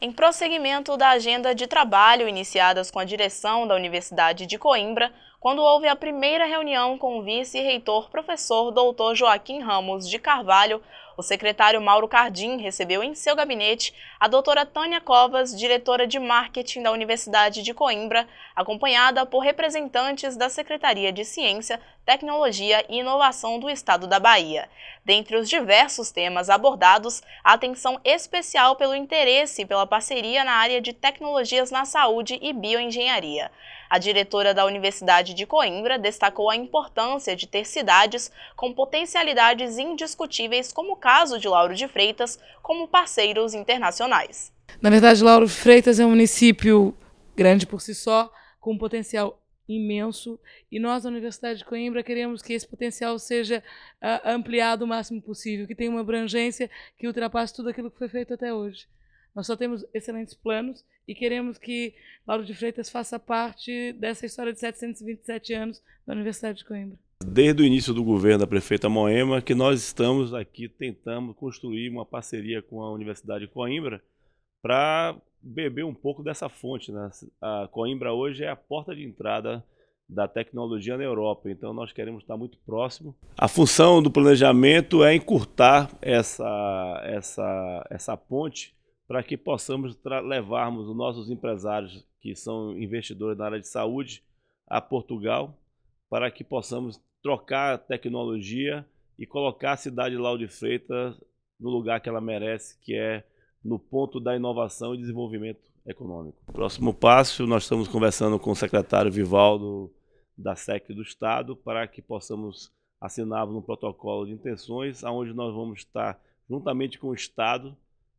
Em prosseguimento da agenda de trabalho iniciadas com a direção da Universidade de Coimbra, quando houve a primeira reunião com o vice-reitor professor Dr. Joaquim Ramos de Carvalho, o secretário Mauro Cardim recebeu em seu gabinete a doutora Tânia Covas, diretora de marketing da Universidade de Coimbra, acompanhada por representantes da Secretaria de Ciência, Tecnologia e Inovação do Estado da Bahia. Dentre os diversos temas abordados, a atenção especial pelo interesse e pela parceria na área de tecnologias na saúde e bioengenharia. A diretora da Universidade Universidade de Coimbra destacou a importância de ter cidades com potencialidades indiscutíveis, como o caso de Lauro de Freitas, como parceiros internacionais. Na verdade, Lauro Freitas é um município grande por si só, com um potencial imenso, e nós, da Universidade de Coimbra, queremos que esse potencial seja ah, ampliado o máximo possível, que tenha uma abrangência que ultrapasse tudo aquilo que foi feito até hoje. Nós só temos excelentes planos e queremos que Lauro de Freitas faça parte dessa história de 727 anos da Universidade de Coimbra. Desde o início do governo da prefeita Moema, que nós estamos aqui tentando construir uma parceria com a Universidade de Coimbra para beber um pouco dessa fonte. Né? A Coimbra hoje é a porta de entrada da tecnologia na Europa, então nós queremos estar muito próximo. A função do planejamento é encurtar essa, essa, essa ponte para que possamos levarmos os nossos empresários que são investidores na área de saúde a Portugal, para que possamos trocar tecnologia e colocar a cidade de Lauro de Freitas no lugar que ela merece, que é no ponto da inovação e desenvolvimento econômico. Próximo passo, nós estamos conversando com o secretário Vivaldo da SEC do Estado para que possamos assinar um protocolo de intenções, aonde nós vamos estar juntamente com o Estado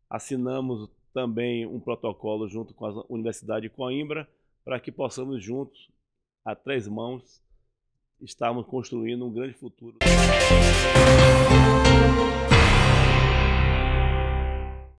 Assinamos também um protocolo junto com a Universidade de Coimbra para que possamos juntos, a três mãos, estarmos construindo um grande futuro.